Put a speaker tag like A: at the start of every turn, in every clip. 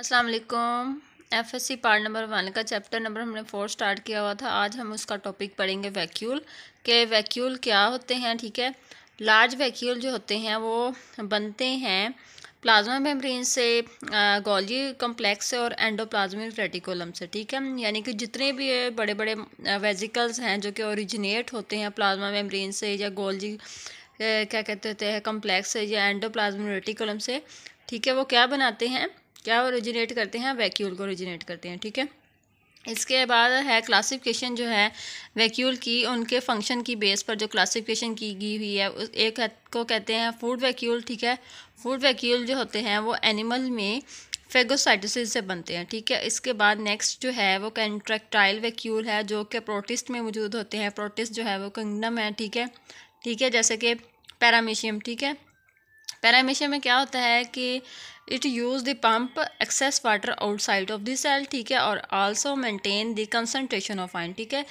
A: अस्सलाम वालेकुम FSC part number one का चैप्टर नंबर हमने फोर स्टार्ट किया हुआ था आज हम उसका टॉपिक पढ़ेंगे वैक्यूल के वैक्यूल क्या होते हैं ठीक है लार्ज वैक्यूल जो होते हैं वो बनते हैं प्लाज्मा मेम्ब्रेन से गोल्जी कम्प्लेक्स से और एंडोप्लाज्मिक रेटिकुलम से ठीक है यानी कि जितने भी बड़े बड़े वेजिकल्स हैं जो कि ओरिजिनेट होते हैं प्लाज्मा मेम्ब्रेन से या गोल्जी क्या कहते होते हैं कम्प्लेक्स से या एंडोप्लाज्मिक रेटिकुलम से ठीक है वो क्या बनाते हैं क्या ओरिजिनेट करते हैं वैक्यूल को ओरिजिनेट करते हैं ठीक है इसके बाद है क्लासिफिकेशन जो है वैक्यूल की उनके फंक्शन की बेस पर जो क्लासिफिकेशन की गई हुई है उस एक को कहते हैं फूड वैक्यूल ठीक है फूड वैक्यूल जो होते हैं वो एनिमल में फेगोसाइटिस से बनते हैं ठीक है इसके बाद नेक्स्ट जो है वो कंट्रैक्टाइल वैक्यूल है जो कि प्रोटिस्ट में मौजूद होते हैं प्रोटिस्ट जो है वो किंगडम है ठीक है ठीक है जैसे कि पैरामीशियम ठीक है पैरामेशिया में क्या होता है कि it use the pump excess water outside of the cell ठीक है और also maintain the concentration of ion ठीक है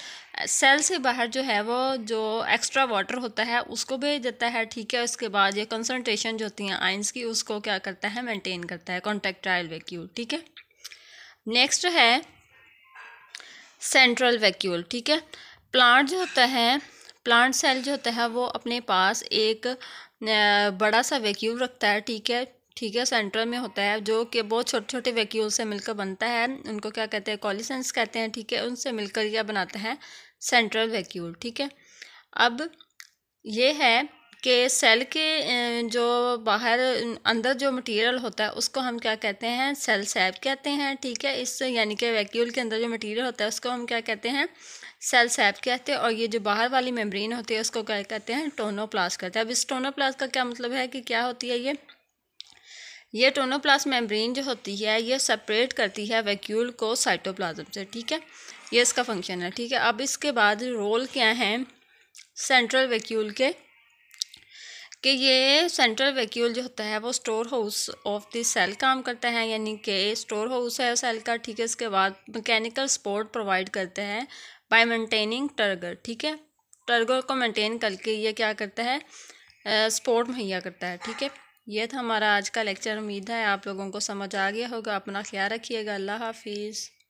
A: सेल से बाहर जो है वो जो एक्स्ट्रा वाटर होता है उसको भेज देता है ठीक है उसके बाद ये कंसनट्रेशन जो होती हैं आइंस की उसको क्या करता है मेंटेन करता है ट्रायल वैक्यूल ठीक है नेक्स्ट है सेंट्रल वैक्यूल ठीक है प्लांट जो होता है प्लांट सेल जो होता है वो अपने पास एक बड़ा सा वैक्यूम रखता है ठीक है ठीक है सेंटर में होता है जो कि बहुत छोटे छोटे वैक्यूल से मिलकर बनता है उनको क्या कहते हैं कॉलिसेंस कहते हैं ठीक है उनसे मिलकर क्या बनाता है सेंट्रल वैक्यूल ठीक है अब ये है कि सेल के जो बाहर अंदर जो मटेरियल होता है उसको हम क्या कहते हैं सेल सैप कहते हैं ठीक है इस यानी कि वैक्यूल के अंदर जो मटेरियल होता है उसको हम क्या कहते हैं सेल सैप कहते हैं और ये जो बाहर वाली मेम्ब्रेन होती है उसको क्या कहते हैं टोनोप्लास कहते हैं अब इस टोनोप्लास का क्या मतलब है कि क्या होती है ये ये टोनोप्लास मेम्ब्रेन जो होती है ये सेपरेट करती है वैक्यूल को साइटोप्लाज्म से ठीक है ये इसका फंक्शन है ठीक है अब इसके बाद रोल क्या हैं सेंट्रल वैक्यूल के कि ये सेंट्रल वैक्यूल जो होता है वो storehouse of the cell काम करता है यानी कि स्टोर हाउस है सेल का ठीक है इसके बाद मैकेनिकल सपोर्ट प्रोवाइड करता है बाय मेंटेनिंग टर्गर ठीक है टर्गर को मेंटेन करके ये क्या करता है सपोर्ट मुहैया करता है ठीक है ये था हमारा आज का लेक्चर उम्मीद है आप लोगों को समझ आ गया होगा अपना ख्याल रखिएगा अल्लाह हाफिज़